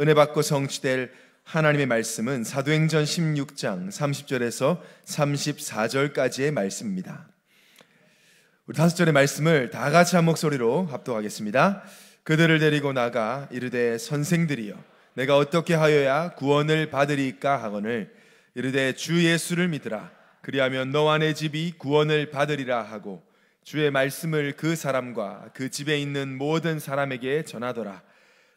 은혜 받고 성취될 하나님의 말씀은 사도행전 16장 30절에서 34절까지의 말씀입니다. 우리 다섯 절의 말씀을 다 같이 한 목소리로 합독하겠습니다. 그들을 데리고 나가 이르되 선생들이여 내가 어떻게 하여야 구원을 받으리까 하거늘 이르되 주 예수를 믿으라 그리하면 너와 내 집이 구원을 받으리라 하고 주의 말씀을 그 사람과 그 집에 있는 모든 사람에게 전하더라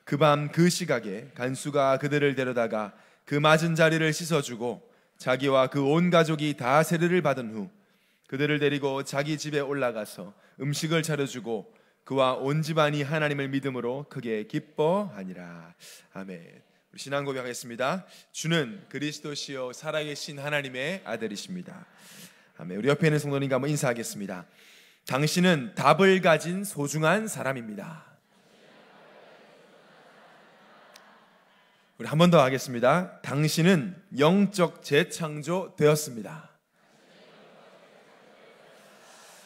그밤그 그 시각에 간수가 그들을 데려다가 그 맞은 자리를 씻어주고 자기와 그 온 가족이 다 세례를 받은 후 그들을 데리고 자기 집에 올라가서 음식을 차려주고 그와 온 집안이 하나님을 믿음으로 크게 기뻐하니라. 아멘. 우리 신앙 고백하겠습니다. 주는 그리스도시요 살아계신 하나님의 아들이십니다. 아멘. 우리 옆에 있는 성도님과 한번 인사하겠습니다. 당신은 답을 가진 소중한 사람입니다. 우리 한번 더 하겠습니다. 당신은 영적 재창조 되었습니다.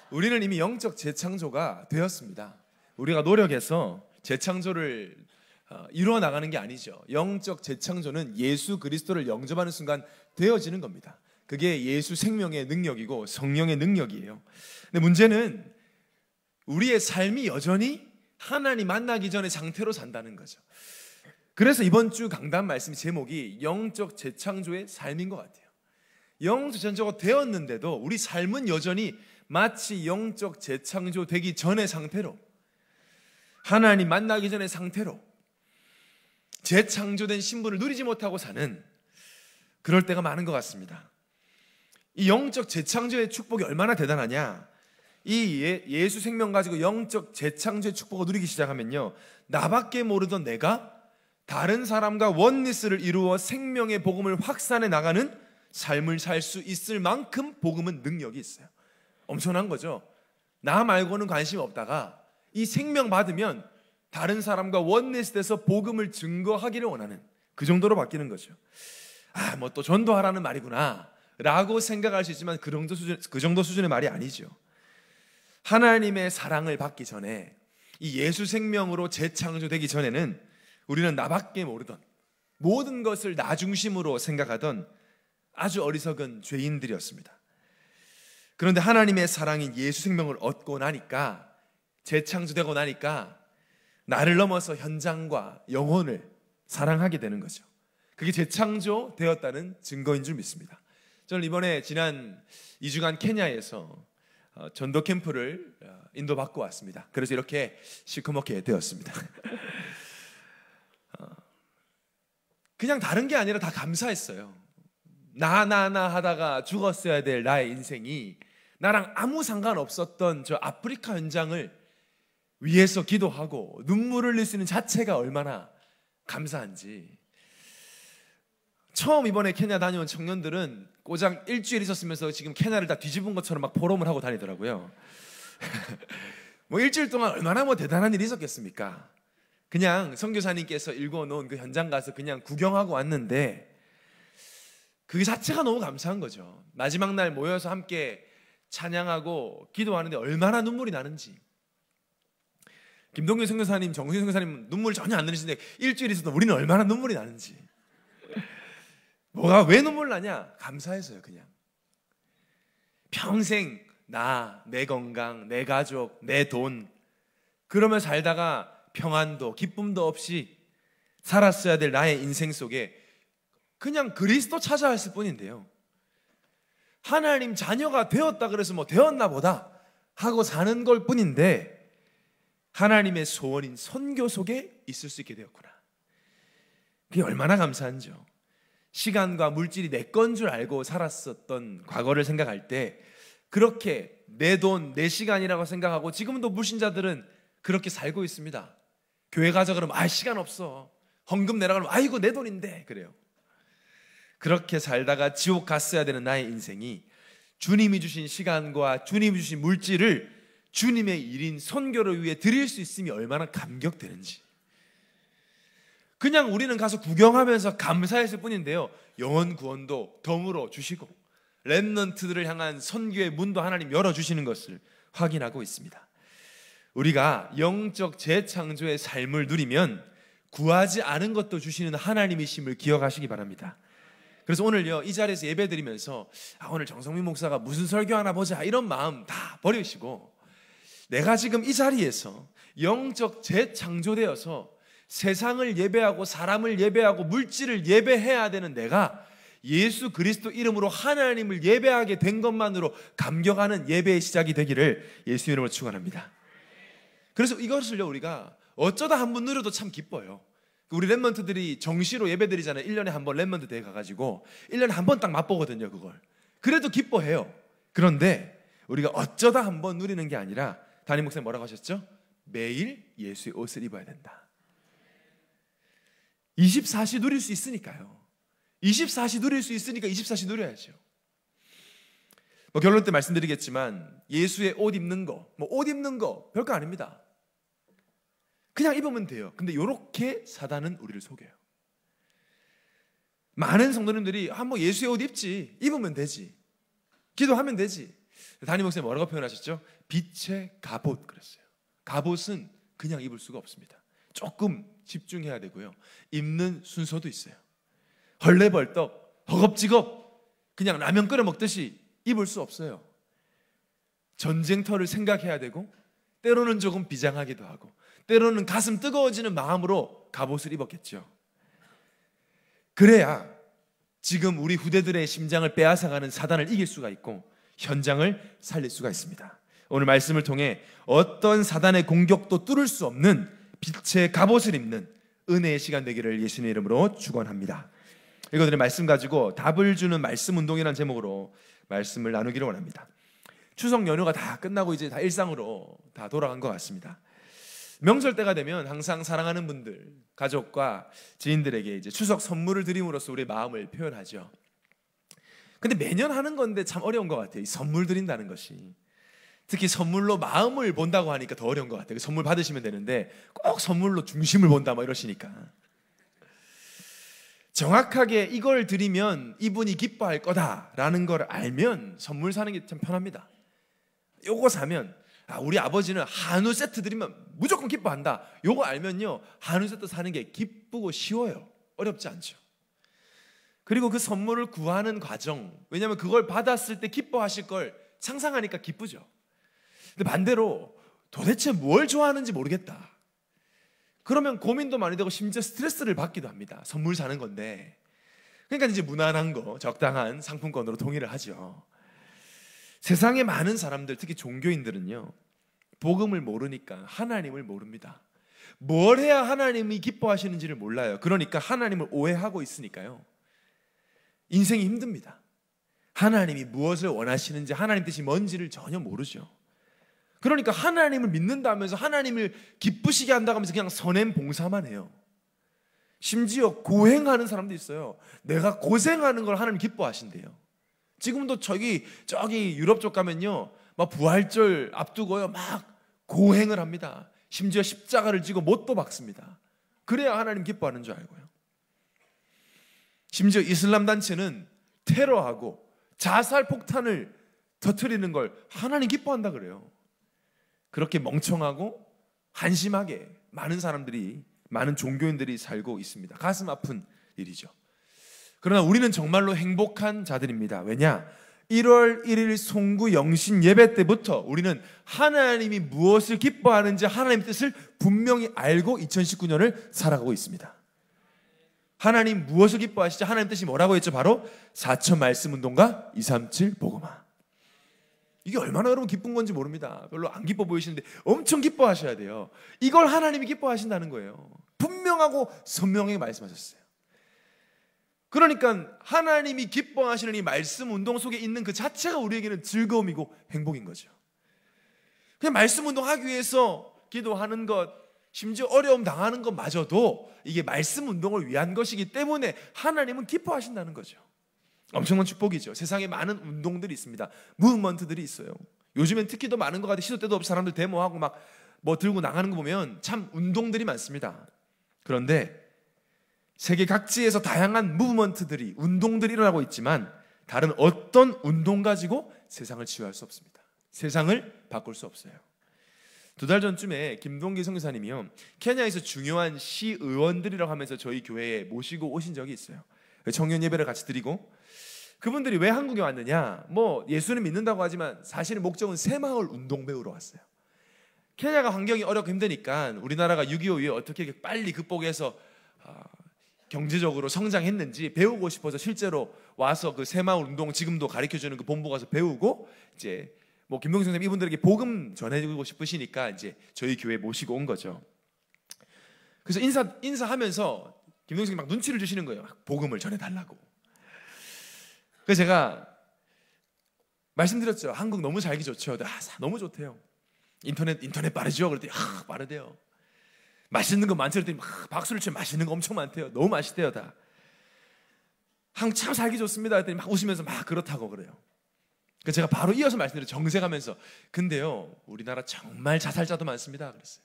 우리는 이미 영적 재창조가 되었습니다. 우리가 노력해서 재창조를 어, 이루어 나가는 게 아니죠. 영적 재창조는 예수 그리스도를 영접하는 순간 되어지는 겁니다. 그게 예수 생명의 능력이고 성령의 능력이에요. 근데 문제는 우리의 삶이 여전히 하나님 만나기 전의 상태로 산다는 거죠. 그래서 이번 주 강단 말씀 제목이 영적 재창조의 삶인 것 같아요. 영적 재창조가 되었는데도 우리 삶은 여전히 마치 영적 재창조 되기 전의 상태로 하나님 만나기 전의 상태로 재창조된 신분을 누리지 못하고 사는 그럴 때가 많은 것 같습니다. 이 영적 재창조의 축복이 얼마나 대단하냐? 이 예, 수 생명 가지고 영적 재창조의 축복을 누리기 시작하면요. 나밖에 모르던 내가 다른 사람과 원리스를 이루어 생명의 복음을 확산해 나가는 삶을 살 수 있을 만큼 복음은 능력이 있어요. 엄청난 거죠. 나 말고는 관심 없다가 이 생명 받으면 다른 사람과 원리스 돼서 복음을 증거하기를 원하는 그 정도로 바뀌는 거죠. 아, 뭐 또 전도하라는 말이구나. 라고 생각할 수 있지만 그 정도 수준, 그 정도 수준의 말이 아니죠. 하나님의 사랑을 받기 전에 이 예수 생명으로 재창조되기 전에는 우리는 나밖에 모르던 모든 것을 나 중심으로 생각하던 아주 어리석은 죄인들이었습니다. 그런데 하나님의 사랑인 예수 생명을 얻고 나니까 재창조되고 나니까 나를 넘어서 현장과 영혼을 사랑하게 되는 거죠. 그게 재창조되었다는 증거인 줄 믿습니다. 저는 이번에 지난 2주간 케냐에서 어, 전도 캠프를 어, 인도받고 왔습니다. 그래서 이렇게 시커멓게 되었습니다. 그냥 다른 게 아니라 다 감사했어요. 나나나 하다가 죽었어야 될 나의 인생이 나랑 아무 상관없었던 저 아프리카 현장을 위해서 기도하고 눈물을 흘수있는 자체가 얼마나 감사한지. 처음 이번에 케냐 다녀온 청년들은 고장 일주일 있었으면서 지금 케냐를 다 뒤집은 것처럼 막 보름을 하고 다니더라고요. 뭐 일주일 동안 얼마나 뭐 대단한 일이 있었겠습니까? 그냥 선교사님께서 읽어놓은 그 현장 가서 그냥 구경하고 왔는데 그 자체가 너무 감사한 거죠. 마지막 날 모여서 함께 찬양하고 기도하는데 얼마나 눈물이 나는지. 김동규 선교사님, 정수인 선교사님 눈물 전혀 안 흘리시는데 일주일 있어도 우리는 얼마나 눈물이 나는지. 뭐가 왜 눈물 나냐? 감사해서요, 그냥. 평생 나, 내 건강, 내 가족, 내 돈. 그러면 살다가 평안도 기쁨도 없이 살았어야 될 나의 인생 속에 그냥 그리스도 찾아 왔을 뿐인데요. 하나님 자녀가 되었다 그래서 뭐 되었나 보다 하고 사는 걸 뿐인데 하나님의 소원인 선교 속에 있을 수 있게 되었구나. 그게 얼마나 감사한지요. 시간과 물질이 내 건 줄 알고 살았었던 과거를 생각할 때 그렇게 내 돈, 내 시간이라고 생각하고 지금도 불신자들은 그렇게 살고 있습니다. 교회 가자 그러면 아 시간 없어. 헌금 내라 그러면 아이고 내 돈인데 그래요. 그렇게 살다가 지옥 갔어야 되는 나의 인생이 주님이 주신 시간과 주님이 주신 물질을 주님의 일인 선교를 위해 드릴 수 있음이 얼마나 감격되는지. 그냥 우리는 가서 구경하면서 감사했을 뿐인데요. 영원 구원도 덤으로 주시고 랩넌트들을 향한 선교의 문도 하나님 열어 주시는 것을 확인하고 있습니다. 우리가 영적 재창조의 삶을 누리면 구하지 않은 것도 주시는 하나님이심을 기억하시기 바랍니다. 그래서 오늘요 이 자리에서 예배드리면서 아, 오늘 정성민 목사가 무슨 설교 하나 보자 이런 마음 다 버리시고 내가 지금 이 자리에서 영적 재창조되어서 세상을 예배하고 사람을 예배하고 물질을 예배해야 되는 내가 예수 그리스도 이름으로 하나님을 예배하게 된 것만으로 감격하는 예배의 시작이 되기를 예수 이름으로 축원합니다. 그래서 이것을요 우리가 어쩌다 한 번 누려도 참 기뻐요. 그 우리 랩먼트들이 정시로 예배드리잖아요. 1년에 한 번 랩먼트 대회 가가지고 1년에 한 번 딱 맛보거든요 그걸. 그래도 기뻐해요. 그런데 우리가 어쩌다 한 번 누리는 게 아니라 담임 목사님 뭐라고 하셨죠? 매일 예수의 옷을 입어야 된다. 24시 누릴 수 있으니까요. 24시 누릴 수 있으니까 24시 누려야죠. 뭐 결론 때 말씀드리겠지만 예수의 옷 입는 거, 뭐옷 입는 거 별거 아닙니다. 그냥 입으면 돼요. 근데 이렇게 사단은 우리를 속여요. 많은 성도님들이 한번 아, 뭐 예수의 옷 입지, 입으면 되지, 기도하면 되지. 다니 목사님 뭐라고 표현하셨죠? 빛의 갑옷 그랬어요. 갑옷은 그냥 입을 수가 없습니다. 조금 집중해야 되고요. 입는 순서도 있어요. 헐레벌떡, 허겁지겁, 그냥 라면 끓여 먹듯이 입을 수 없어요. 전쟁터를 생각해야 되고 때로는 조금 비장하기도 하고 때로는 가슴 뜨거워지는 마음으로 갑옷을 입었겠죠. 그래야 지금 우리 후대들의 심장을 빼앗아가는 사단을 이길 수가 있고 현장을 살릴 수가 있습니다. 오늘 말씀을 통해 어떤 사단의 공격도 뚫을 수 없는 빛의 갑옷을 입는 은혜의 시간 되기를 예수님의 이름으로 축원합니다. 이거들의 말씀 가지고 답을 주는 말씀 운동이라는 제목으로 말씀을 나누기를 원합니다. 추석 연휴가 다 끝나고 이제 다 일상으로 다 돌아간 것 같습니다. 명절 때가 되면 항상 사랑하는 분들, 가족과 지인들에게 이제 추석 선물을 드림으로써 우리 마음을 표현하죠. 근데 매년 하는 건데 참 어려운 것 같아요. 선물 드린다는 것이. 특히 선물로 마음을 본다고 하니까 더 어려운 것 같아요. 그 선물 받으시면 되는데 꼭 선물로 중심을 본다 막 이러시니까. 정확하게 이걸 드리면 이분이 기뻐할 거다라는 걸 알면 선물 사는 게 참 편합니다. 요거 사면 아, 우리 아버지는 한우 세트 드리면 무조건 기뻐한다. 요거 알면요. 한우 세트 사는 게 기쁘고 쉬워요. 어렵지 않죠. 그리고 그 선물을 구하는 과정. 왜냐면 그걸 받았을 때 기뻐하실 걸 상상하니까 기쁘죠. 근데 반대로 도대체 뭘 좋아하는지 모르겠다. 그러면 고민도 많이 되고 심지어 스트레스를 받기도 합니다. 선물 사는 건데. 그러니까 이제 무난한 거, 적당한 상품권으로 동의를 하죠. 세상에 많은 사람들, 특히 종교인들은요, 복음을 모르니까 하나님을 모릅니다. 뭘 해야 하나님이 기뻐하시는지를 몰라요. 그러니까 하나님을 오해하고 있으니까요. 인생이 힘듭니다. 하나님이 무엇을 원하시는지, 하나님 뜻이 뭔지를 전혀 모르죠. 그러니까 하나님을 믿는다면서 하나님을 기쁘시게 한다면서 그냥 선행 봉사만 해요. 심지어 고행하는 사람도 있어요. 내가 고생하는 걸 하나님 기뻐하신대요. 지금도 저기 저기 유럽 쪽 가면요. 막 부활절 앞두고요. 막 고행을 합니다. 심지어 십자가를 지고 못도 박습니다. 그래야 하나님 기뻐하는 줄 알고요. 심지어 이슬람 단체는 테러하고 자살 폭탄을 터트리는 걸 하나님 기뻐한다 그래요. 그렇게 멍청하고 한심하게 많은 사람들이 많은 종교인들이 살고 있습니다. 가슴 아픈 일이죠. 그러나 우리는 정말로 행복한 자들입니다. 왜냐? 1월 1일 송구 영신 예배 때부터 우리는 하나님이 무엇을 기뻐하는지 하나님 뜻을 분명히 알고 2019년을 살아가고 있습니다. 하나님 무엇을 기뻐하시죠? 하나님 뜻이 뭐라고 했죠? 바로 4천 말씀 운동과 237 복음화. 이게 얼마나 여러분 기쁜 건지 모릅니다. 별로 안 기뻐 보이시는데 엄청 기뻐하셔야 돼요. 이걸 하나님이 기뻐하신다는 거예요. 분명하고 선명하게 말씀하셨어요. 그러니까 하나님이 기뻐하시는 이 말씀 운동 속에 있는 그 자체가 우리에게는 즐거움이고 행복인 거죠. 그냥 말씀 운동하기 위해서 기도하는 것, 심지어 어려움 당하는 것마저도 이게 말씀 운동을 위한 것이기 때문에 하나님은 기뻐하신다는 거죠. 엄청난 축복이죠. 세상에 많은 운동들이 있습니다. 무브먼트들이 있어요. 요즘엔 특히 더 많은 것 같아요. 시도 때도 없이 사람들 데모하고 막 뭐 들고 나가는 거 보면 참 운동들이 많습니다. 그런데 세계 각지에서 다양한 무브먼트들이 운동들이 일어나고 있지만 다른 어떤 운동 가지고 세상을 치유할 수 없습니다. 세상을 바꿀 수 없어요. 두 달 전쯤에 김동기 성교사님이요 케냐에서 중요한 시의원들이라고 하면서 저희 교회에 모시고 오신 적이 있어요. 청년 예배를 같이 드리고 그분들이 왜 한국에 왔느냐? 뭐 예수는 믿는다고 하지만 사실 목적은 새마을 운동 배우러 왔어요. 케냐가 환경이 어렵고 힘드니까 우리나라가 6.25 이후에 어떻게 이렇게 빨리 극복해서 아, 경제적으로 성장했는지 배우고 싶어서 실제로 와서 그 새마을 운동 지금도 가르쳐 주는 그 본부 가서 배우고 이제 뭐 김동수 선생님 이분들에게 복음 전해주고 싶으시니까 이제 저희 교회 모시고 온 거죠. 그래서 인사 인사하면서 김동식이 막 눈치를 주시는 거예요. 복음을 전해달라고. 그래서 제가 말씀드렸죠. 한국 너무 살기 좋죠. 아, 너무 좋대요. 인터넷 인터넷 빠르죠. 그랬더니 아, 빠르대요. 맛있는 거 많죠. 그랬더니 막 박수를 치면 맛있는 거 엄청 많대요. 너무 맛있대요 다. 한국 참 살기 좋습니다. 그랬더니 막 웃으면서 막 그렇다고 그래요. 그 제가 바로 이어서 말씀드려 정색하면서 근데요 우리나라 정말 자살자도 많습니다 그랬어요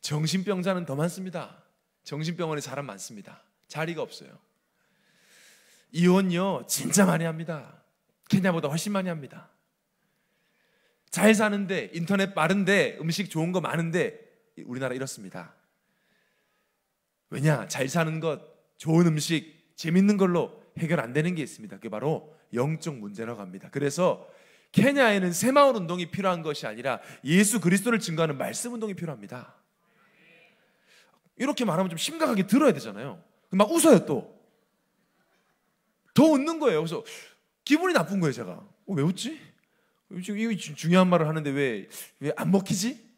정신병자는 더 많습니다 정신병원에 사람 많습니다. 자리가 없어요. 이혼요 진짜 많이 합니다. 케냐보다 훨씬 많이 합니다. 잘 사는데 인터넷 빠른데 음식 좋은 거 많은데 우리나라 이렇습니다. 왜냐? 잘 사는 것, 좋은 음식, 재밌는 걸로 해결 안 되는 게 있습니다. 그게 바로 영적 문제라고 합니다. 그래서 케냐에는 새마을 운동이 필요한 것이 아니라 예수 그리스도를 증거하는 말씀 운동이 필요합니다. 이렇게 말하면 좀 심각하게 들어야 되잖아요. 막 웃어요 또. 더 웃는 거예요. 그래서 기분이 나쁜 거예요 제가. 어, 왜 웃지? 이 중요한 말을 하는데 왜 왜 안 먹히지?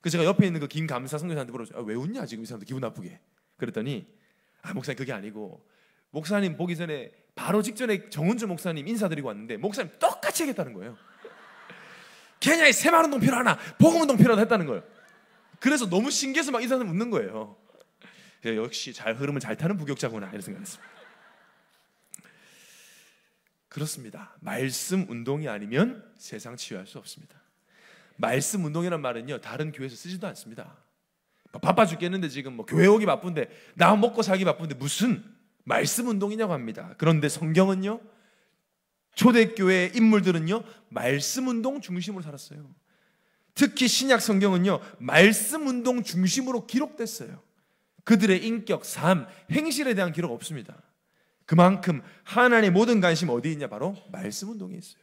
그 제가 옆에 있는 그 김감사 선교사한테 물어봤죠. 아, 왜 웃냐 지금 이사람도 기분 나쁘게. 그랬더니 아 목사님 그게 아니고 목사님 보기 전에 바로 직전에 정은주 목사님 인사드리고 왔는데 목사님 똑같이 하겠다는 거예요. 케냐 새마른 동필요 하나, 복음운동 필요하다 했다는 거예요. 그래서 너무 신기해서 막이 사람 웃는 거예요. 예, 역시 잘 흐름을 잘 타는 부격자구나 이런 생각했습니다. 그렇습니다. 말씀 운동이 아니면 세상 치유할 수 없습니다. 말씀 운동이란 말은요 다른 교회에서 쓰지도 않습니다. 뭐 바빠 죽겠는데 지금 뭐 교회 오기 바쁜데 나 먹고 살기 바쁜데 무슨 말씀 운동이냐고 합니다. 그런데 성경은요 초대교회 인물들은요 말씀 운동 중심으로 살았어요. 특히 신약 성경은요, 말씀 운동 중심으로 기록됐어요. 그들의 인격, 삶, 행실에 대한 기록 없습니다. 그만큼 하나님의 모든 관심 어디 있냐? 바로 말씀 운동에 있어요.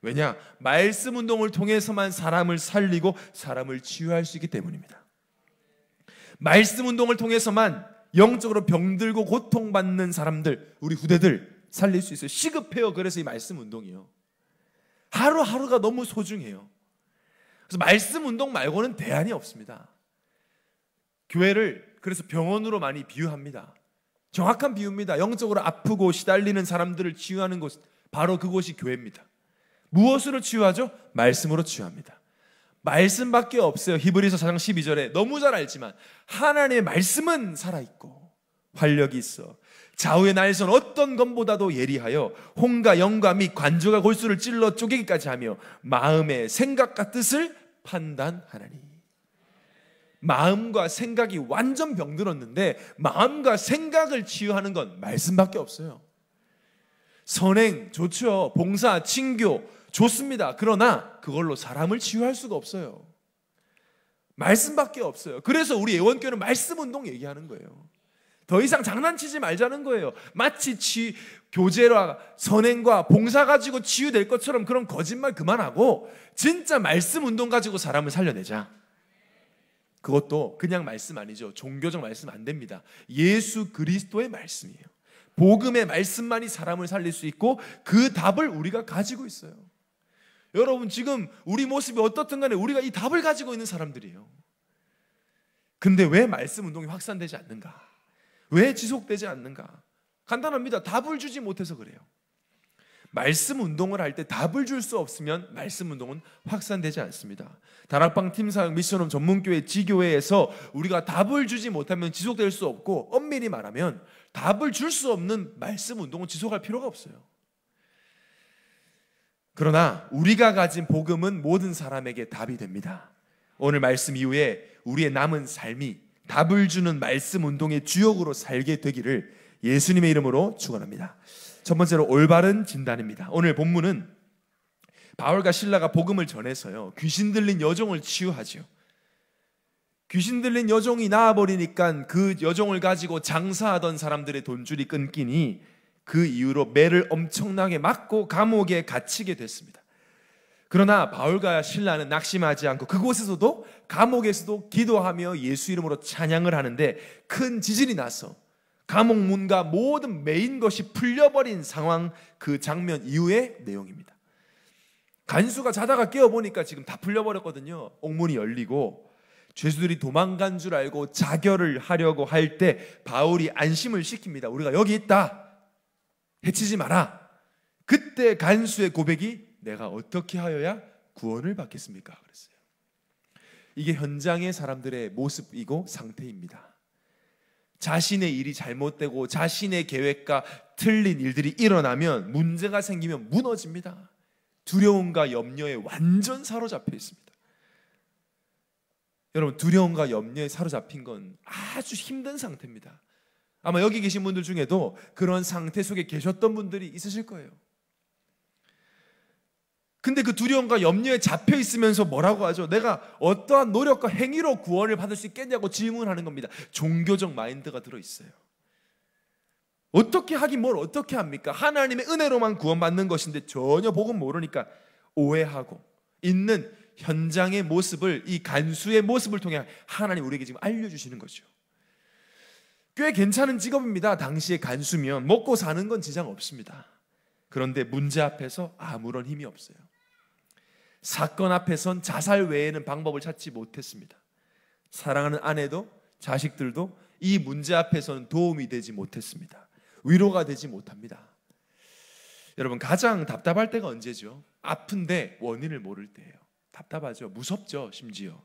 왜냐? 말씀 운동을 통해서만 사람을 살리고 사람을 치유할 수 있기 때문입니다. 말씀 운동을 통해서만 영적으로 병들고 고통받는 사람들, 우리 후대들 살릴 수 있어요. 시급해요. 그래서 이 말씀 운동이요. 하루하루가 너무 소중해요. 그래서 말씀 운동 말고는 대안이 없습니다. 교회를 그래서 병원으로 많이 비유합니다. 정확한 비유입니다. 영적으로 아프고 시달리는 사람들을 치유하는 곳 바로 그곳이 교회입니다. 무엇으로 치유하죠? 말씀으로 치유합니다. 말씀밖에 없어요. 히브리서 4장 12절에 너무 잘 알지만 하나님의 말씀은 살아 있고 활력이 있어 좌우의 날선 어떤 것보다도 예리하여 홍과 영과 및관조가 골수를 찔러 쪼개기까지 하며 마음의 생각과 뜻을 판단하나니. 마음과 생각이 완전 병들었는데 마음과 생각을 치유하는 건 말씀밖에 없어요. 선행 좋죠. 봉사, 친교 좋습니다. 그러나 그걸로 사람을 치유할 수가 없어요. 말씀밖에 없어요. 그래서 우리 예원교는 말씀 운동 얘기하는 거예요. 더 이상 장난치지 말자는 거예요. 마치 치, 교제와 선행과 봉사 가지고 치유될 것처럼 그런 거짓말 그만하고 진짜 말씀 운동 가지고 사람을 살려내자. 그것도 그냥 말씀 아니죠. 종교적 말씀 안 됩니다. 예수 그리스도의 말씀이에요. 복음의 말씀만이 사람을 살릴 수 있고 그 답을 우리가 가지고 있어요. 여러분 지금 우리 모습이 어떻든 간에 우리가 이 답을 가지고 있는 사람들이에요. 근데 왜 말씀 운동이 확산되지 않는가? 왜 지속되지 않는가? 간단합니다. 답을 주지 못해서 그래요. 말씀 운동을 할 때 답을 줄 수 없으면 말씀 운동은 확산되지 않습니다. 다락방 팀사역 미션홈 전문교회 지교회에서 우리가 답을 주지 못하면 지속될 수 없고 엄밀히 말하면 답을 줄 수 없는 말씀 운동은 지속할 필요가 없어요. 그러나 우리가 가진 복음은 모든 사람에게 답이 됩니다. 오늘 말씀 이후에 우리의 남은 삶이 답을 주는 말씀 운동의 주역으로 살게 되기를 예수님의 이름으로 축원합니다. 첫 번째로 올바른 진단입니다. 오늘 본문은 바울과 신라가 복음을 전해서요. 귀신 들린 여종을 치유하지 귀신 들린 여종이 나아버리니까 그 여종을 가지고 장사하던 사람들의 돈줄이 끊기니 그 이후로 매를 엄청나게 맞고 감옥에 갇히게 됐습니다. 그러나 바울과 신라는 낙심하지 않고 그곳에서도 감옥에서도 기도하며 예수 이름으로 찬양을 하는데 큰 지진이 나서 감옥 문과 모든 메인 것이 풀려버린 상황 그 장면 이후의 내용입니다. 간수가 자다가 깨어보니까 지금 다 풀려버렸거든요. 옥문이 열리고 죄수들이 도망간 줄 알고 자결을 하려고 할 때 바울이 안심을 시킵니다. 우리가 여기 있다. 해치지 마라. 그때 간수의 고백이 내가 어떻게 하여야 구원을 받겠습니까? 그랬어요. 이게 현장의 사람들의 모습이고 상태입니다. 자신의 일이 잘못되고 자신의 계획과 틀린 일들이 일어나면 문제가 생기면 무너집니다. 두려움과 염려에 완전 사로잡혀 있습니다. 여러분 두려움과 염려에 사로잡힌 건 아주 힘든 상태입니다. 아마 여기 계신 분들 중에도 그런 상태 속에 계셨던 분들이 있으실 거예요. 근데 그 두려움과 염려에 잡혀 있으면서 뭐라고 하죠? 내가 어떠한 노력과 행위로 구원을 받을 수 있겠냐고 질문하는 겁니다. 종교적 마인드가 들어 있어요. 어떻게 하긴 뭘 어떻게 합니까? 하나님의 은혜로만 구원받는 것인데 전혀 복음 모르니까 오해하고 있는 현장의 모습을 이 간수의 모습을 통해 하나님 우리에게 지금 알려주시는 거죠. 꽤 괜찮은 직업입니다. 당시에 간수면 먹고 사는 건 지장 없습니다. 그런데 문제 앞에서 아무런 힘이 없어요. 사건 앞에선 자살 외에는 방법을 찾지 못했습니다. 사랑하는 아내도 자식들도 이 문제 앞에서는 도움이 되지 못했습니다. 위로가 되지 못합니다. 여러분 가장 답답할 때가 언제죠? 아픈데 원인을 모를 때예요. 답답하죠. 무섭죠, 심지어.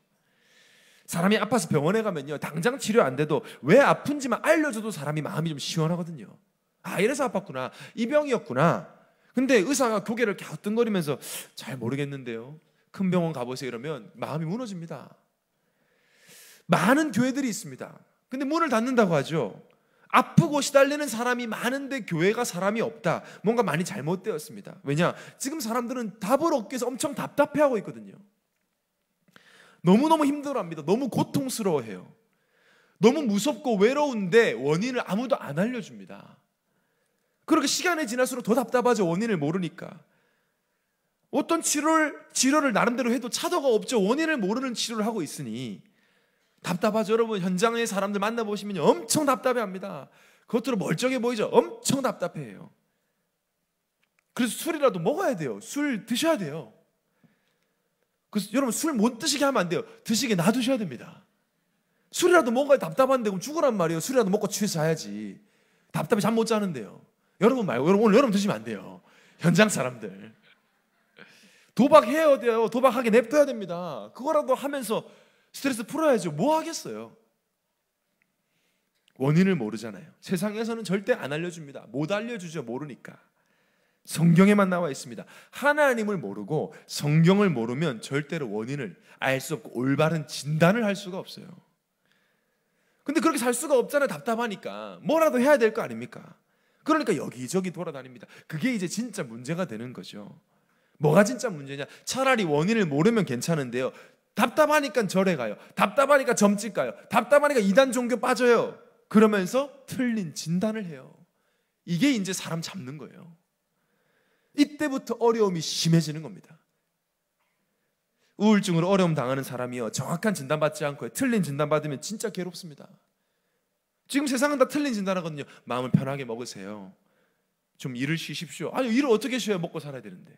사람이 아파서 병원에 가면요. 당장 치료 안 돼도 왜 아픈지만 알려줘도 사람이 마음이 좀 시원하거든요. 아, 이래서 아팠구나. 이 병이었구나. 근데 의사가 고개를 갸우뚱거리면서 잘 모르겠는데요. 큰 병원 가보세요. 이러면 마음이 무너집니다. 많은 교회들이 있습니다. 근데 문을 닫는다고 하죠. 아프고 시달리는 사람이 많은데 교회가 사람이 없다. 뭔가 많이 잘못되었습니다. 왜냐? 지금 사람들은 답을 얻기 위해서 엄청 답답해하고 있거든요. 너무너무 힘들어합니다. 너무 고통스러워해요. 너무 무섭고 외로운데 원인을 아무도 안 알려줍니다. 그렇게 시간이 지날수록 더 답답하죠. 원인을 모르니까. 어떤 치료를, 치료를 나름대로 해도 차도가 없죠. 원인을 모르는 치료를 하고 있으니. 답답하죠. 여러분, 현장의 사람들 만나보시면 엄청 답답해 합니다. 그것으로 멀쩡해 보이죠? 엄청 답답해요. 그래서 술이라도 먹어야 돼요. 술 드셔야 돼요. 그래서 여러분, 술 못 드시게 하면 안 돼요. 드시게 놔두셔야 됩니다. 술이라도 먹어야 답답한데 그럼 죽으란 말이에요. 술이라도 먹고 취해서 자야지. 답답해 잠 못 자는데요. 여러분 말고 여러분 오늘 여러분 드시면 안 돼요. 현장 사람들. 도박해야 돼요. 도박하게 냅둬야 됩니다. 그거라도 하면서 스트레스 풀어야죠. 뭐 하겠어요? 원인을 모르잖아요. 세상에서는 절대 안 알려줍니다. 못 알려주죠. 모르니까. 성경에만 나와 있습니다. 하나님을 모르고 성경을 모르면 절대로 원인을 알 수 없고 올바른 진단을 할 수가 없어요. 근데 그렇게 살 수가 없잖아요. 답답하니까. 뭐라도 해야 될 거 아닙니까? 그러니까 여기저기 돌아다닙니다. 그게 이제 진짜 문제가 되는 거죠. 뭐가 진짜 문제냐? 차라리 원인을 모르면 괜찮은데요. 답답하니까 절에 가요. 답답하니까 점집 가요. 답답하니까 이단 종교 빠져요. 그러면서 틀린 진단을 해요. 이게 이제 사람 잡는 거예요. 이때부터 어려움이 심해지는 겁니다. 우울증으로 어려움 당하는 사람이요. 정확한 진단받지 않고 틀린 진단받으면 진짜 괴롭습니다. 지금 세상은 다 틀린 진단하거든요. 마음을 편하게 먹으세요. 좀 일을 쉬십시오. 아니 일을 어떻게 쉬어야 먹고 살아야 되는데.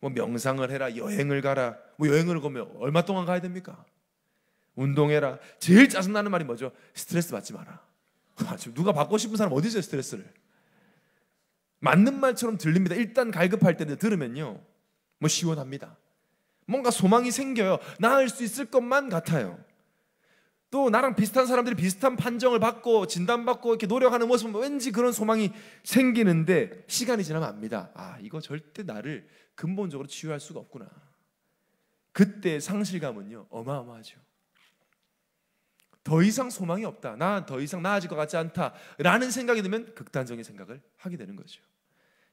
뭐 명상을 해라, 여행을 가라. 뭐 여행을 가면 얼마 동안 가야 됩니까? 운동해라. 제일 짜증나는 말이 뭐죠? 스트레스 받지 마라. 아, 지금 누가 받고 싶은 사람 어디 있어요, 스트레스를? 맞는 말처럼 들립니다. 일단 갈급할 때는 들으면요. 뭐 시원합니다. 뭔가 소망이 생겨요. 나을 수 있을 것만 같아요. 또 나랑 비슷한 사람들이 비슷한 판정을 받고 진단받고 이렇게 노력하는 모습은 왠지 그런 소망이 생기는데 시간이 지나면 압니다. 아, 이거 절대 나를 근본적으로 치유할 수가 없구나. 그때 상실감은요, 어마어마하죠. 더 이상 소망이 없다. 나 더 이상 나아질 것 같지 않다. 라는 생각이 들면 극단적인 생각을 하게 되는 거죠.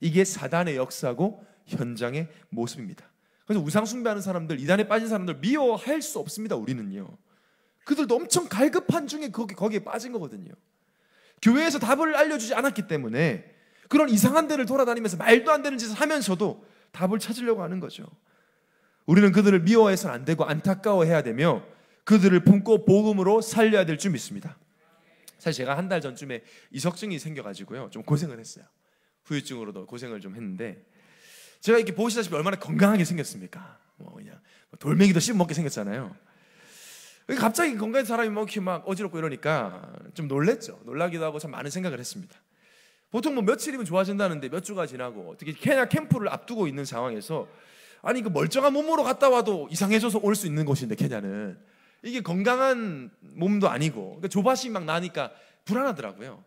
이게 사단의 역사고 현장의 모습입니다. 그래서 우상숭배하는 사람들, 이단에 빠진 사람들 미워할 수 없습니다. 우리는요. 그들도 엄청 갈급한 중에 거기, 거기에 빠진 거거든요. 교회에서 답을 알려주지 않았기 때문에 그런 이상한 데를 돌아다니면서 말도 안 되는 짓을 하면서도 답을 찾으려고 하는 거죠. 우리는 그들을 미워해서는 안 되고 안타까워해야 되며 그들을 품고 복음으로 살려야 될 줄 믿습니다. 사실 제가 한 달 전쯤에 이석증이 생겨가지고요. 좀 고생을 했어요. 후유증으로도 고생을 좀 했는데 제가 이렇게 보시다시피 얼마나 건강하게 생겼습니까? 뭐 그냥 돌멩이도 씹어먹게 생겼잖아요. 그러니까 갑자기 건강한 사람이 먹기 뭐 막 어지럽고 이러니까 좀 놀랬죠. 놀라기도 하고 참 많은 생각을 했습니다. 보통 뭐 며칠이면 좋아진다는데 몇 주가 지나고 특히 케냐 캠프를 앞두고 있는 상황에서 아니 그 멀쩡한 몸으로 갔다 와도 이상해져서 올 수 있는 곳인데 케냐는 이게 건강한 몸도 아니고 그러니까 조바심이 막 나니까 불안하더라고요.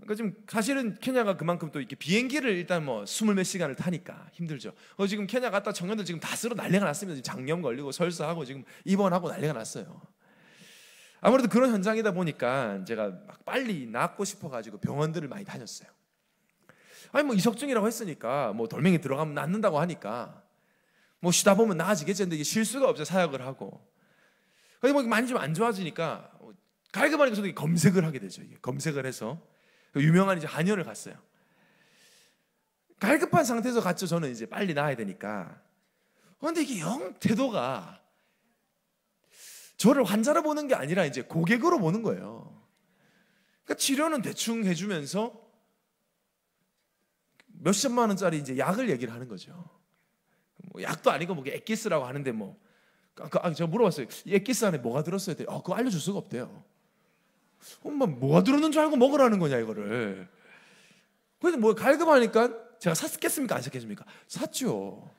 그러니까 지금 사실은 케냐가 그만큼 또 이렇게 비행기를 일단 뭐 스물 몇 시간을 타니까 힘들죠. 어, 지금 케냐 갔다 청년들 지금 다 쓸어 난리가 났습니다. 지금 장염 걸리고 설사하고 지금 입원하고 난리가 났어요. 아무래도 그런 현장이다 보니까 제가 막 빨리 낫고 싶어가지고 병원들을 많이 다녔어요. 아니 뭐 이석증이라고 했으니까 뭐 돌멩이 들어가면 낫는다고 하니까 뭐 쉬다 보면 나아지겠지 했는데 이게 실수가 없어 사약을 하고. 근데 뭐 많이 좀 안 좋아지니까 뭐 갈급하니까 저도 검색을 하게 되죠. 검색을 해서 그 유명한 이제 한의원을 갔어요. 갈급한 상태에서 갔죠. 저는 이제 빨리 나아야 되니까. 그런데 이게 영 태도가 저를 환자로 보는 게 아니라 이제 고객으로 보는 거예요. 그러니까 치료는 대충 해주면서 몇십만 원짜리 이제 약을 얘기를 하는 거죠. 뭐 약도 아니고 뭐 액기스라고 하는데 뭐 그, 그, 아, 제가 물어봤어요. 액기스 안에 뭐가 들었어요? 아, 어, 그거 알려줄 수가 없대요. 엄마 뭐가 들었는 줄 알고 먹으라는 거냐 이거를. 네. 그래서 뭐 갈급하니까 제가 샀겠습니까 안 샀겠습니까? 샀죠.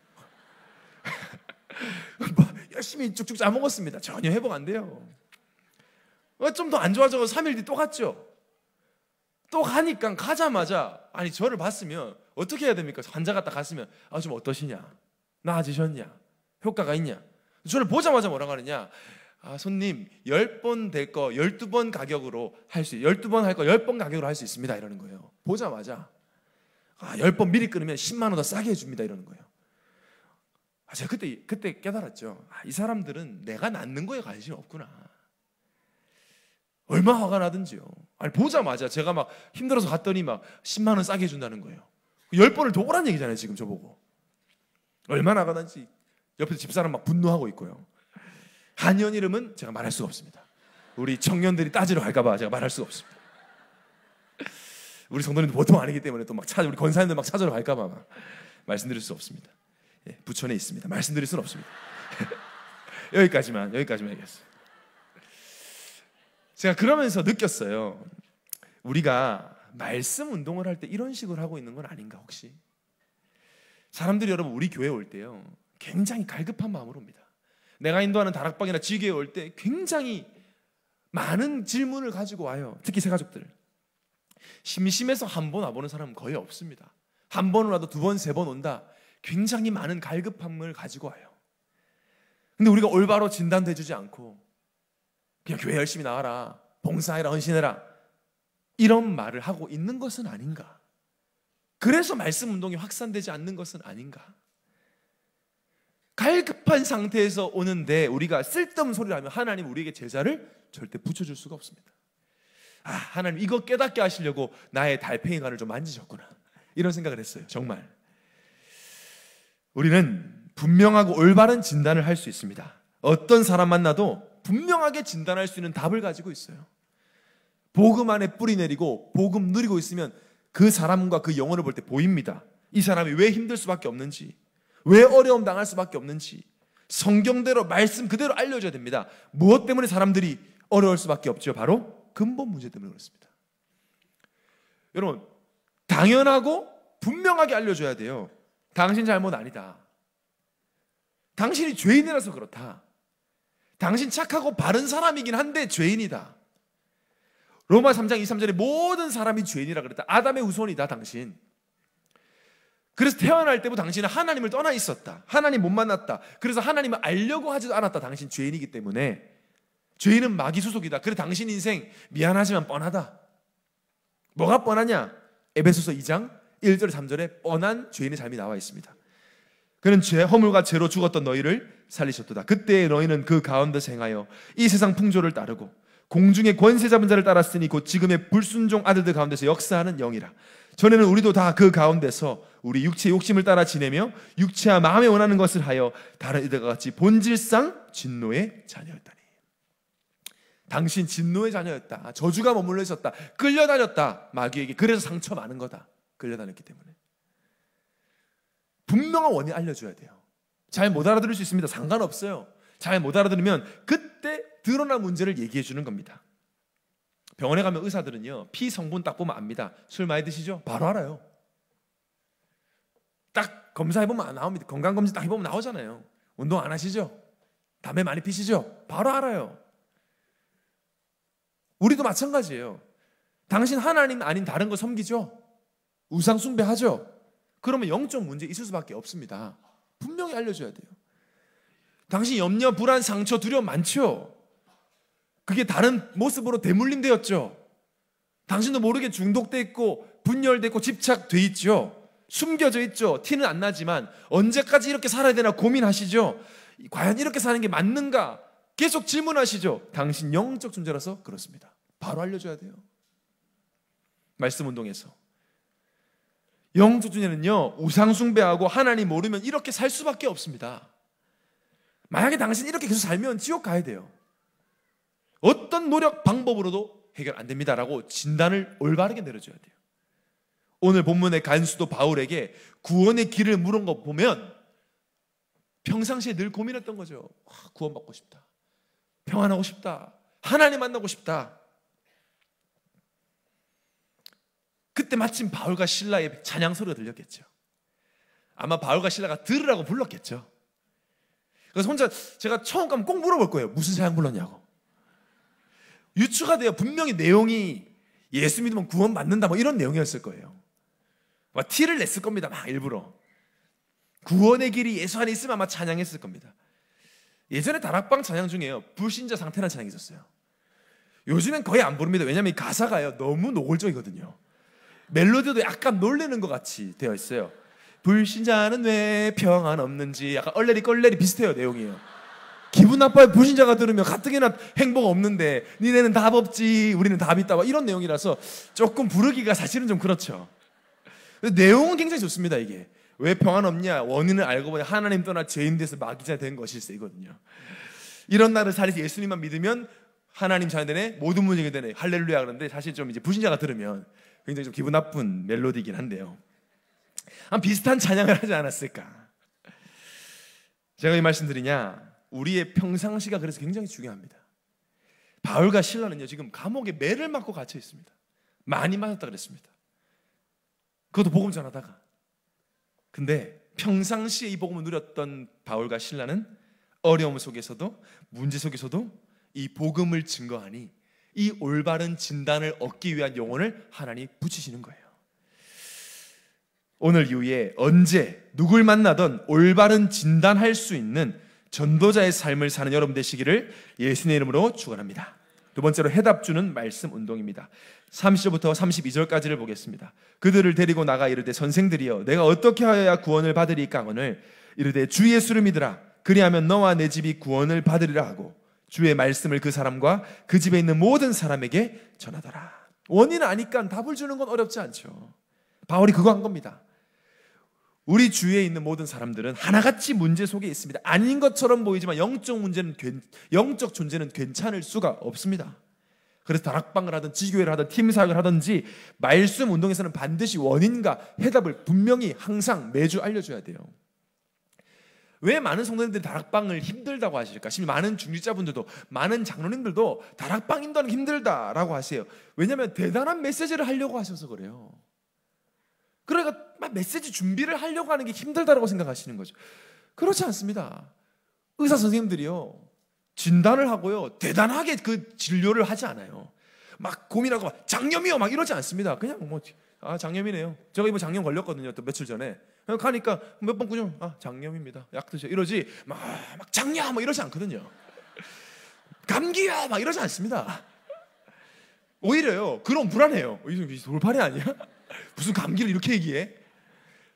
뭐 열심히 쭉쭉 짜 먹었습니다. 전혀 회복 안 돼요. 어, 좀 더 안 좋아져서 3일 뒤 또 갔죠. 또 가니까 가자마자 아니 저를 봤으면 어떻게 해야 됩니까? 환자 갔다 갔으면 아 좀 어떠시냐? 나아지셨냐? 효과가 있냐? 저를 보자마자 뭐라 그러냐? 아, 손님, 10번 될 거 12번 가격으로 할 수, 12번 할거 10번 가격으로 할 수 있습니다. 이러는 거예요. 보자마자. 아, 10번 미리 끊으면 10만 원 더 싸게 해줍니다. 이러는 거예요. 아, 제가 그때, 그때 깨달았죠. 아, 이 사람들은 내가 낳는 거에 관심 없구나. 얼마 화가 나든지요. 아니, 보자마자 제가 막 힘들어서 갔더니 막 10만 원 싸게 해준다는 거예요. 10번을 더 오란 얘기잖아요. 지금 저보고. 얼마나 화가 난지 옆에서 집사람 막 분노하고 있고요. 한의원 이름은 제가 말할 수가 없습니다. 우리 청년들이 따지러 갈까봐 제가 말할 수가 없습니다. 우리 성도님도 보통 아니기 때문에 또 막 찾아 우리 권사님들 막 찾으러 갈까봐 막 말씀드릴 수 없습니다. 예, 부천에 있습니다. 말씀드릴 수는 없습니다. 여기까지만 여기까지만 얘기했어요. 제가 그러면서 느꼈어요. 우리가 말씀 운동을 할 때 이런 식으로 하고 있는 건 아닌가 혹시? 사람들이 여러분 우리 교회 올 때요 굉장히 갈급한 마음으로 옵니다. 내가 인도하는 다락방이나 지게에올 때 굉장히 많은 질문을 가지고 와요. 특히 새 가족들. 심심해서 한 번 와보는 사람은 거의 없습니다. 한 번은 와도 두 번, 세 번 온다. 굉장히 많은 갈급함을 가지고 와요. 근데 우리가 올바로 진단돼 주지 않고 그냥 교회 열심히 나와라 봉사해라, 헌신해라. 이런 말을 하고 있는 것은 아닌가? 그래서 말씀 운동이 확산되지 않는 것은 아닌가? 갈급한 상태에서 오는데 우리가 쓸데없는 소리를 하면 하나님 우리에게 제자를 절대 붙여줄 수가 없습니다. 아, 하나님 이거 깨닫게 하시려고 나의 달팽이 관을좀 만지셨구나. 이런 생각을 했어요. 정말. 우리는 분명하고 올바른 진단을 할 수 있습니다. 어떤 사람 만나도 분명하게 진단할 수 있는 답을 가지고 있어요. 복음 안에 뿌리 내리고 복음 누리고 있으면 그 사람과 그 영혼을 볼 때 보입니다. 이 사람이 왜 힘들 수밖에 없는지, 왜 어려움 당할 수밖에 없는지 성경대로 말씀 그대로 알려줘야 됩니다. 무엇 때문에 사람들이 어려울 수밖에 없죠? 바로 근본 문제 때문에 그렇습니다. 여러분 당연하고 분명하게 알려줘야 돼요. 당신 잘못 아니다. 당신이 죄인이라서 그렇다. 당신 착하고 바른 사람이긴 한데 죄인이다. 로마 3장 23절에 모든 사람이 죄인이라 그랬다. 아담의 후손이다, 당신. 그래서 태어날 때부터 당신은 하나님을 떠나 있었다. 하나님 못 만났다. 그래서 하나님을 알려고 하지도 않았다. 당신 죄인이기 때문에. 죄인은 마귀 수속이다 그래 당신 인생 미안하지만 뻔하다. 뭐가 뻔하냐? 에베소서 2장 1절 3절에 뻔한 죄인의 삶이 나와 있습니다. 그는 죄 허물과 죄로 죽었던 너희를 살리셨도다. 그때 너희는 그 가운데 생하여 이 세상 풍조를 따르고 공중의 권세 잡은 자를 따랐으니 곧 지금의 불순종 아들들 가운데서 역사하는 영이라. 전에는 우리도 다 그 가운데서 우리 육체 의 욕심을 따라 지내며 육체와 마음에 원하는 것을 하여 다른 이들과 같이 본질상 진노의 자녀였다니. 당신 진노의 자녀였다. 저주가 머물러 있었다. 끌려다녔다. 마귀에게. 그래서 상처 많은 거다. 끌려다녔기 때문에. 분명한 원인 알려줘야 돼요. 잘 못 알아들을 수 있습니다. 상관없어요. 잘 못 알아들으면 그때 드러난 문제를 얘기해 주는 겁니다. 병원에 가면 의사들은요, 피 성분 딱 보면 압니다. 술 많이 드시죠? 바로 알아요. 딱 검사해보면 나옵니다. 건강검진 딱 해보면 나오잖아요. 운동 안 하시죠? 담배 많이 피시죠? 바로 알아요. 우리도 마찬가지예요. 당신 하나님 아닌 다른 거 섬기죠? 우상 숭배하죠? 그러면 영적 문제 있을 수밖에 없습니다. 분명히 알려줘야 돼요. 당신 염려, 불안, 상처, 두려움 많죠? 그게 다른 모습으로 대물림되었죠? 당신도 모르게 중독돼 있고 분열돼 있고 집착돼 있죠? 숨겨져 있죠. 티는 안 나지만 언제까지 이렇게 살아야 되나 고민하시죠. 과연 이렇게 사는 게 맞는가? 계속 질문하시죠. 당신 영적 존재라서 그렇습니다. 바로 알려줘야 돼요. 말씀 운동에서. 영적 존재는요, 우상숭배하고 하나님 모르면 이렇게 살 수밖에 없습니다. 만약에 당신 이렇게 계속 살면 지옥 가야 돼요. 어떤 노력 방법으로도 해결 안 됩니다라고 진단을 올바르게 내려줘야 돼요. 오늘 본문의 간수도 바울에게 구원의 길을 물은 거 보면 평상시에 늘 고민했던 거죠. 구원받고 싶다. 평안하고 싶다. 하나님 만나고 싶다. 그때 마침 바울과 신라의 찬양 소리가 들렸겠죠. 아마 바울과 신라가 들으라고 불렀겠죠. 그래서 혼자 제가 처음 가면 꼭 물어볼 거예요. 무슨 찬양 불렀냐고. 유추가 돼요. 분명히 내용이 예수 믿으면 구원 받는다 뭐 이런 내용이었을 거예요. 막 티를 냈을 겁니다. 막 일부러. 구원의 길이 예수 안에 있으면 아마 찬양했을 겁니다. 예전에 다락방 찬양 중에요. 불신자 상태라 찬양이 있었어요. 요즘엔 거의 안 부릅니다. 왜냐하면 가사가요. 너무 노골적이거든요. 멜로디도 약간 놀리는 것 같이 되어 있어요. 불신자는 왜 평안 없는지 약간 얼레리 껄레리 비슷해요. 내용이요. 에 기분 나빠요. 불신자가 들으면 가뜩이나 행복 없는데 니네는 답 없지 우리는 답 있다. 이런 내용이라서 조금 부르기가 사실은 좀 그렇죠. 내용은 굉장히 좋습니다, 이게. 왜 평안 없냐? 원인을 알고 보니 하나님 떠나 죄인 돼서 마귀자 된 것일세이거든요. 이런 나를 살리서 예수님만 믿으면 하나님 자녀 되네, 모든 문제 해결되네, 할렐루야 그런데 사실 좀 이제 부신자가 들으면 굉장히 좀 기분 나쁜 멜로디이긴 한데요. 아, 비슷한 찬양을 하지 않았을까? 제가 이 말씀 드리냐? 우리의 평상시가 그래서 굉장히 중요합니다. 바울과 신라는요 지금 감옥에 매를 맞고 갇혀 있습니다. 많이 맞았다 그랬습니다. 그것도 복음 전하다가. 근데 평상시에 이 복음을 누렸던 바울과 신라는 어려움 속에서도 문제 속에서도 이 복음을 증거하니 이 올바른 진단을 얻기 위한 영혼을 하나님 붙이시는 거예요. 오늘 이후에 언제 누굴 만나던 올바른 진단할 수 있는 전도자의 삶을 사는 여러분 되시기를 예수님의 이름으로 축원합니다. 두 번째로 해답 주는 말씀 운동입니다. 30절부터 32절까지를 보겠습니다. 그들을 데리고 나가 이르되 선생들이여 내가 어떻게 하여야 구원을 받으리까 오늘 이르되 주 예수를 믿으라 그리하면 너와 내 집이 구원을 받으리라 하고 주의 말씀을 그 사람과 그 집에 있는 모든 사람에게 전하더라. 원인 아니깐 답을 주는 건 어렵지 않죠. 바울이 그거 한 겁니다. 우리 주위에 있는 모든 사람들은 하나같이 문제 속에 있습니다. 아닌 것처럼 보이지만 영적 문제는 영적 존재는 괜찮을 수가 없습니다. 그래서 다락방을 하든 지교회를 하든 팀 사역을 하든지 말씀 운동에서는 반드시 원인과 해답을 분명히 항상 매주 알려줘야 돼요. 왜 많은 성도님들이 다락방을 힘들다고 하실까? 심지어 많은 중직자분들도 많은 장로님들도 다락방 인도는 힘들다라고 하세요. 왜냐하면 대단한 메시지를 하려고 하셔서 그래요. 그러니까 막 메시지 준비를 하려고 하는 게 힘들다라고 생각하시는 거죠. 그렇지 않습니다. 의사 선생님들이요. 진단을 하고요. 대단하게 그 진료를 하지 않아요. 막 고민하고 막 장염이요 막 이러지 않습니다. 그냥 뭐아 장염이네요. 제가 이번 뭐 장염 걸렸거든요. 또 며칠 전에 가니까 몇 번 꾸준 아 장염입니다. 약 드세요. 이러지 막, 막 장염 막 이러지 않거든요. 감기야 막 이러지 않습니다. 오히려요 그럼 불안해요. 어, 이게 돌팔이 아니야? 무슨 감기를 이렇게 얘기해?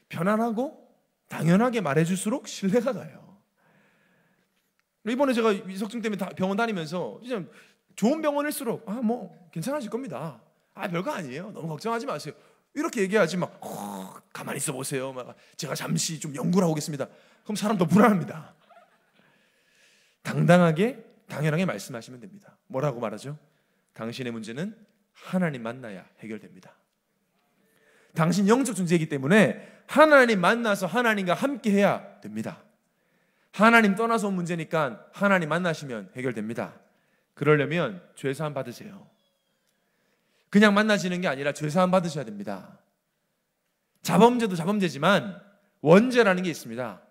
편안하고 당연하게 말해줄수록 신뢰가 가요. 이번에 제가 위석증 때문에 병원 다니면서 진짜 좋은 병원일수록 아 뭐 괜찮아질 겁니다. 아 별거 아니에요. 너무 걱정하지 마세요. 이렇게 얘기하지 막 어, 가만히 있어 보세요. 막 제가 잠시 좀 연구를 하고 오겠습니다. 그럼 사람 더 불안합니다. 당당하게 당연하게 말씀하시면 됩니다. 뭐라고 말하죠? 당신의 문제는 하나님 만나야 해결됩니다. 당신 영적 존재이기 때문에 하나님 만나서 하나님과 함께 해야 됩니다. 하나님 떠나서 온 문제니까 하나님 만나시면 해결됩니다. 그러려면 죄사함 받으세요. 그냥 만나시는 게 아니라 죄사함 받으셔야 됩니다. 자범죄도 자범죄지만 원죄라는 게 있습니다.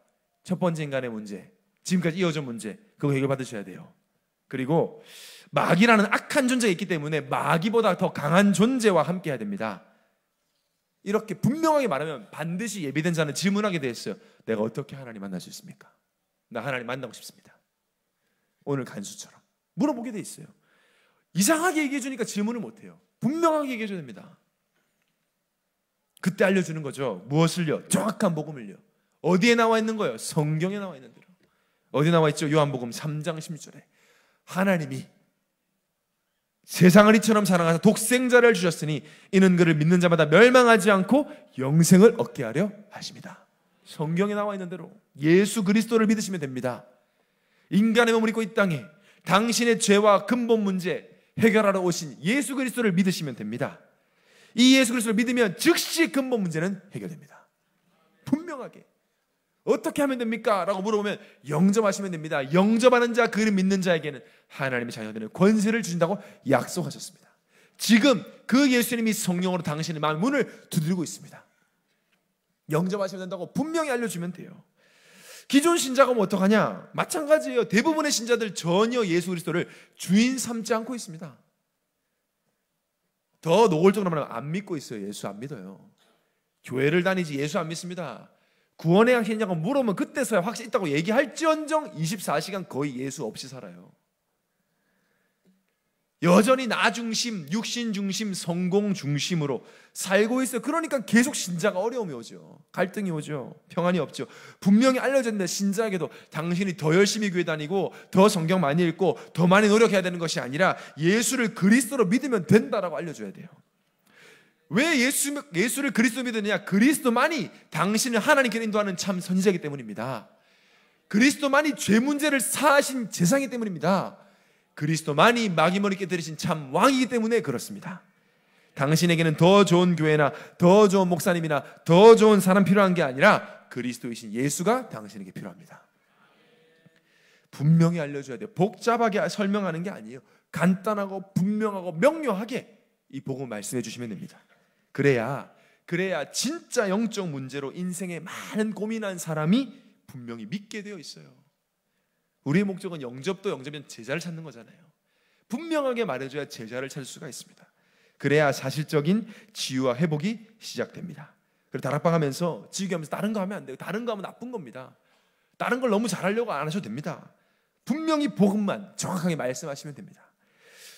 첫 번째 인간의 문제, 지금까지 이어져 문제, 그거 해결받으셔야 돼요. 그리고 마귀라는 악한 존재가 있기 때문에 마귀보다 더 강한 존재와 함께 해야 됩니다. 이렇게 분명하게 말하면 반드시 예비된 자는 질문하게 되어있어요 내가 어떻게 하나님 만날 수 있습니까? 나 하나님 만나고 싶습니다. 오늘 간수처럼 물어보게 돼 있어요. 이상하게 얘기해 주니까 질문을 못 해요. 분명하게 얘기해 줘야 됩니다. 그때 알려 주는 거죠. 무엇을요? 정확한 복음을요. 어디에 나와 있는 거예요? 성경에 나와 있는 대로. 어디 나와 있죠? 요한복음 3장 16절에 하나님이 세상을 이처럼 사랑하사 독생자를 주셨으니 이는 그를 믿는 자마다 멸망하지 않고 영생을 얻게 하려 하십니다. 성경에 나와 있는 대로 예수 그리스도를 믿으시면 됩니다. 인간의 몸을 입고 이 땅에 당신의 죄와 근본 문제 해결하러 오신 예수 그리스도를 믿으시면 됩니다. 이 예수 그리스도를 믿으면 즉시 근본 문제는 해결됩니다. 분명하게 어떻게 하면 됩니까? 라고 물어보면 영접하시면 됩니다. 영접하는 자, 그를 믿는 자에게는 하나님의 자녀들은 권세를 주신다고 약속하셨습니다. 지금 그 예수님이 성령으로 당신의 마음 문을 두드리고 있습니다. 영접하시면 된다고 분명히 알려주면 돼요. 기존 신자가 뭐 어떡하냐? 마찬가지예요. 대부분의 신자들 전혀 예수 그리스도를 주인 삼지 않고 있습니다. 더 노골적으로 말하면 안 믿고 있어요. 예수 안 믿어요. 교회를 다니지 예수 안 믿습니다. 구원의 확신이냐고 물으면 그때서야 확신 있다고 얘기할지언정 24시간 거의 예수 없이 살아요. 여전히 나 중심, 육신 중심, 성공 중심으로 살고 있어요. 그러니까 계속 신자가 어려움이 오죠. 갈등이 오죠. 평안이 없죠. 분명히 알려졌는데 신자에게도 당신이 더 열심히 교회 다니고 더 성경 많이 읽고 더 많이 노력해야 되는 것이 아니라 예수를 그리스도로 믿으면 된다라고 알려줘야 돼요. 왜 예수, 예수를 그리스도 믿느냐? 그리스도만이 당신을 하나님께 인도하는 참 선지자이기 때문입니다. 그리스도만이 죄 문제를 사하신 재상이 때문입니다. 그리스도만이 마귀머리 께들으신참 왕이기 때문에 그렇습니다. 당신에게는 더 좋은 교회나 더 좋은 목사님이나 더 좋은 사람 필요한 게 아니라 그리스도이신 예수가 당신에게 필요합니다. 분명히 알려줘야 돼요. 복잡하게 설명하는 게 아니에요. 간단하고 분명하고 명료하게 이 복음 말씀해 주시면 됩니다. 그래야 그래야 진짜 영적 문제로 인생에 많은 고민한 사람이 분명히 믿게 되어 있어요. 우리의 목적은 영접도 영접이면 제자를 찾는 거잖아요. 분명하게 말해줘야 제자를 찾을 수가 있습니다. 그래야 사실적인 치유와 회복이 시작됩니다. 그리고 다락방 하면서 지우기하면서 다른 거 하면 안 돼요. 다른 거 하면 나쁜 겁니다. 다른 걸 너무 잘하려고 안 하셔도 됩니다. 분명히 복음만 정확하게 말씀하시면 됩니다.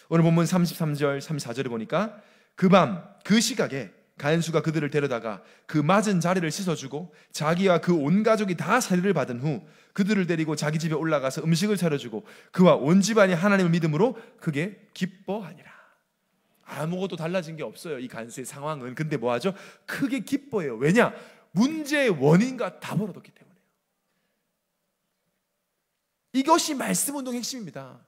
오늘 본문 33절, 34절에 보니까 그 밤, 그 시각에 간수가 그들을 데려다가 그 맞은 자리를 씻어주고 자기와 그 온 가족이 다 세례를 받은 후 그들을 데리고 자기 집에 올라가서 음식을 차려주고 그와 온 집안이 하나님을 믿음으로 그게 기뻐하니라. 아무것도 달라진 게 없어요. 이 간수의 상황은. 근데 뭐 하죠? 크게 기뻐해요. 왜냐? 문제의 원인과 답을 얻었기 때문에요. 이것이 말씀 운동의 핵심입니다.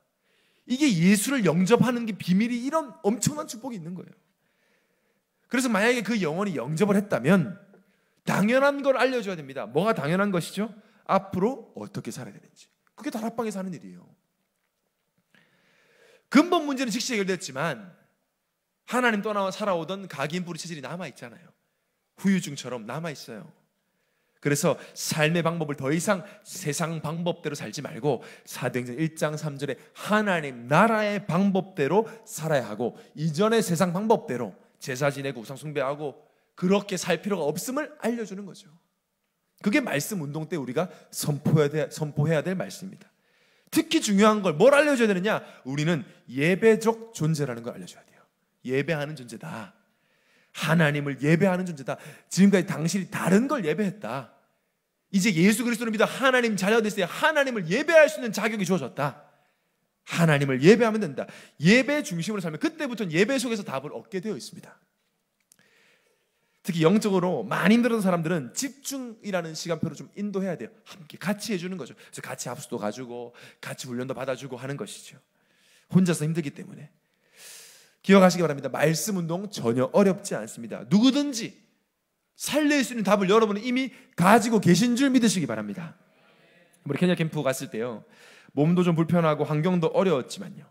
이게 예수를 영접하는 게 비밀이 이런 엄청난 축복이 있는 거예요. 그래서 만약에 그 영혼이 영접을 했다면 당연한 걸 알려줘야 됩니다. 뭐가 당연한 것이죠? 앞으로 어떻게 살아야 되는지. 그게 다락방에 사는 일이에요. 근본 문제는 즉시 해결됐지만 하나님 떠나 살아오던 각인부리 체질이 남아있잖아요. 후유증처럼 남아있어요. 그래서 삶의 방법을 더 이상 세상 방법대로 살지 말고 사도행전 1장 3절에 하나님 나라의 방법대로 살아야 하고 이전의 세상 방법대로 제사 지내고 우상 숭배하고 그렇게 살 필요가 없음을 알려주는 거죠. 그게 말씀 운동 때 우리가 선포해야, 돼, 선포해야 될 말씀입니다. 특히 중요한 걸 뭘 알려줘야 되느냐? 우리는 예배적 존재라는 걸 알려줘야 돼요. 예배하는 존재다. 하나님을 예배하는 존재다. 지금까지 당신이 다른 걸 예배했다. 이제 예수 그리스도를 믿어 하나님 자녀 됐세요 하나님을 예배할 수 있는 자격이 주어졌다. 하나님을 예배하면 된다. 예배 중심으로 살면 그때부터 예배 속에서 답을 얻게 되어 있습니다. 특히 영적으로 많이 힘들었 사람들은 집중이라는 시간표로 좀 인도해야 돼요. 함께 같이 해주는 거죠. 그래서 같이 합수도 가지고 같이 훈련도 받아주고 하는 것이죠. 혼자서 힘들기 때문에 기억하시기 바랍니다. 말씀 운동 전혀 어렵지 않습니다. 누구든지 살릴 수 있는 답을 여러분은 이미 가지고 계신 줄 믿으시기 바랍니다. 우리 케냐 캠프 갔을 때요. 몸도 좀 불편하고 환경도 어려웠지만요.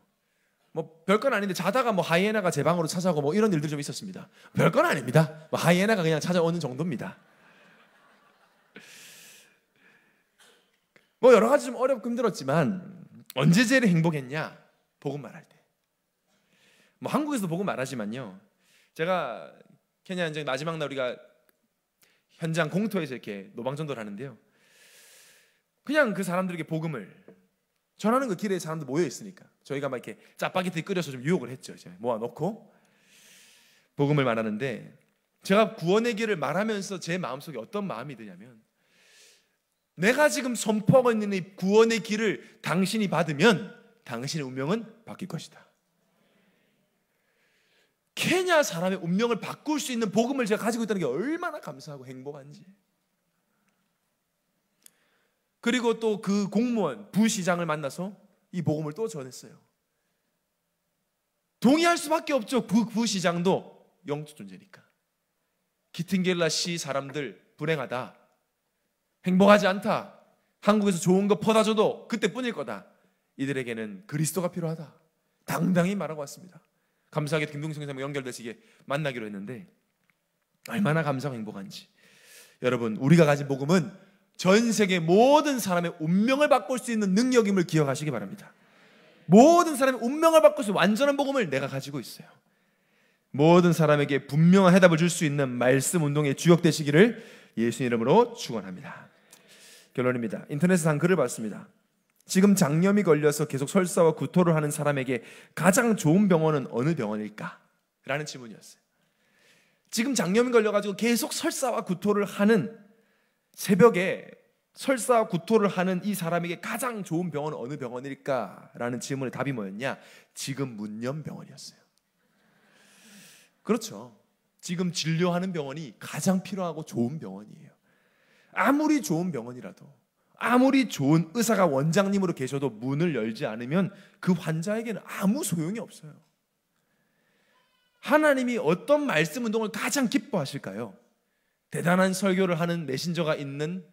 뭐 별건 아닌데 자다가 뭐 하이에나가 제 방으로 찾아오고 뭐 이런 일들 좀 있었습니다. 별건 아닙니다. 뭐 하이에나가 그냥 찾아오는 정도입니다. 뭐 여러 가지 좀 어렵고 힘들었지만 언제 제일 행복했냐? 복음 말할 때. 뭐 한국에서도 복음 말하지만요. 제가 케냐 이제 마지막 날 우리가 현장 공터에서 이렇게 노방전도를 하는데요. 그냥 그 사람들에게 복음을 전하는 그 길에 사람들 모여 있으니까 저희가 막 이렇게 짜파게티 끓여서 좀 유혹을 했죠. 이제 모아놓고 복음을 말하는데 제가 구원의 길을 말하면서 제 마음속에 어떤 마음이 드냐면 내가 지금 선포하고 있는 이 구원의 길을 당신이 받으면 당신의 운명은 바뀔 것이다. 케냐 사람의 운명을 바꿀 수 있는 복음을 제가 가지고 있다는 게 얼마나 감사하고 행복한지. 그리고 또 그 공무원 부시장을 만나서 이 복음을 또 전했어요. 동의할 수밖에 없죠. 부, 그 부시장도 영적 존재니까. 기팅겔라 시 사람들 불행하다. 행복하지 않다. 한국에서 좋은 거 퍼다 줘도 그때뿐일 거다. 이들에게는 그리스도가 필요하다. 당당히 말하고 왔습니다. 감사하게 김동성 선생님 연결되시게 만나기로 했는데 얼마나 감사 행복한지. 여러분, 우리가 가진 복음은 전 세계 모든 사람의 운명을 바꿀 수 있는 능력임을 기억하시기 바랍니다. 모든 사람의 운명을 바꿀 수 있는 완전한 복음을 내가 가지고 있어요. 모든 사람에게 분명한 해답을 줄 수 있는 말씀 운동의 주역 되시기를 예수님 이름으로 축원합니다. 결론입니다. 인터넷상 글을 봤습니다. 지금 장염이 걸려서 계속 설사와 구토를 하는 사람에게 가장 좋은 병원은 어느 병원일까? 라는 질문이었어요. 지금 장염이 걸려가지고 계속 설사와 구토를 하는 새벽에 설사 구토를 하는 이 사람에게 가장 좋은 병원은 어느 병원일까라는 질문의 답이 뭐였냐? 지금 문연 병원이었어요. 그렇죠. 지금 진료하는 병원이 가장 필요하고 좋은 병원이에요. 아무리 좋은 병원이라도 아무리 좋은 의사가 원장님으로 계셔도 문을 열지 않으면 그 환자에게는 아무 소용이 없어요. 하나님이 어떤 말씀 운동을 가장 기뻐하실까요? 대단한 설교를 하는 메신저가 있는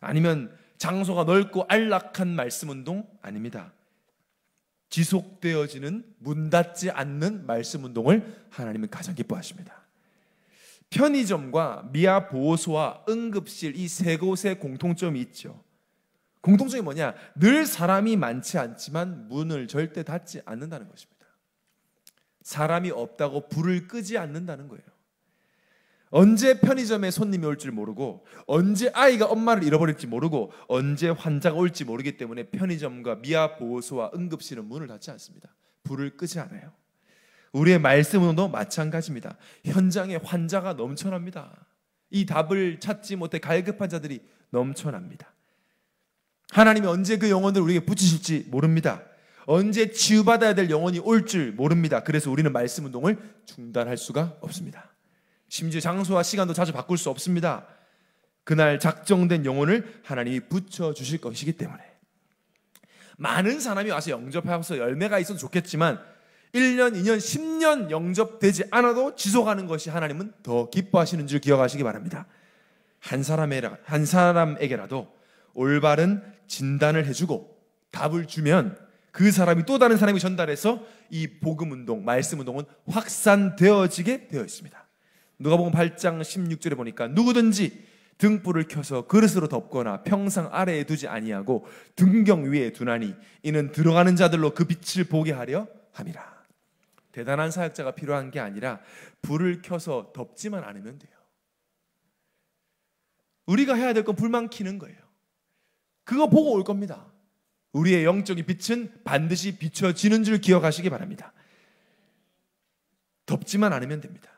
아니면 장소가 넓고 안락한 말씀 운동 아닙니다. 지속되어지는 문 닫지 않는 말씀 운동을 하나님은 가장 기뻐하십니다. 편의점과 미아 보호소와 응급실 이 세 곳의 공통점이 있죠. 공통점이 뭐냐? 늘 사람이 많지 않지만 문을 절대 닫지 않는다는 것입니다. 사람이 없다고 불을 끄지 않는다는 거예요. 언제 편의점에 손님이 올 줄 모르고 언제 아이가 엄마를 잃어버릴지 모르고 언제 환자가 올지 모르기 때문에 편의점과 미아 보호소와 응급실은 문을 닫지 않습니다. 불을 끄지 않아요. 우리의 말씀으로도 마찬가지입니다. 현장에 환자가 넘쳐납니다. 이 답을 찾지 못해 갈급한 자들이 넘쳐납니다. 하나님이 언제 그 영혼을 우리에게 붙이실지 모릅니다. 언제 치유받아야 될 영혼이 올 줄 모릅니다. 그래서 우리는 말씀 운동을 중단할 수가 없습니다. 심지어 장소와 시간도 자주 바꿀 수 없습니다. 그날 작정된 영혼을 하나님이 붙여 주실 것이기 때문에 많은 사람이 와서 영접하여서 열매가 있어도 좋겠지만 1년, 2년, 10년 영접되지 않아도 지속하는 것이 하나님은 더 기뻐하시는 줄 기억하시기 바랍니다. 한 사람에게 한 사람에게라도 올바른 진단을 해주고 답을 주면 그 사람이 또 다른 사람이 전달해서 이 복음 운동, 말씀 운동은 확산되어지게 되어 있습니다. 누가복음 8장 16절에 보니까 누구든지 등불을 켜서 그릇으로 덮거나 평상 아래에 두지 아니하고 등경 위에 두나니 이는 들어가는 자들로 그 빛을 보게 하려 함이라. 대단한 사역자가 필요한 게 아니라 불을 켜서 덮지만 않으면 돼요. 우리가 해야 될 건 불만 키는 거예요. 그거 보고 올 겁니다. 우리의 영적인 빛은 반드시 비춰지는 줄 기억하시기 바랍니다. 덮지만 않으면 됩니다.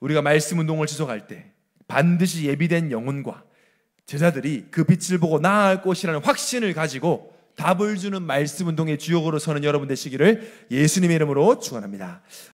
우리가 말씀 운동을 지속할 때 반드시 예비된 영혼과 제자들이 그 빛을 보고 나아갈 것이라는 확신을 가지고 답을 주는 말씀 운동의 주역으로 서는 여러분 되시기를 예수님의 이름으로 축원합니다.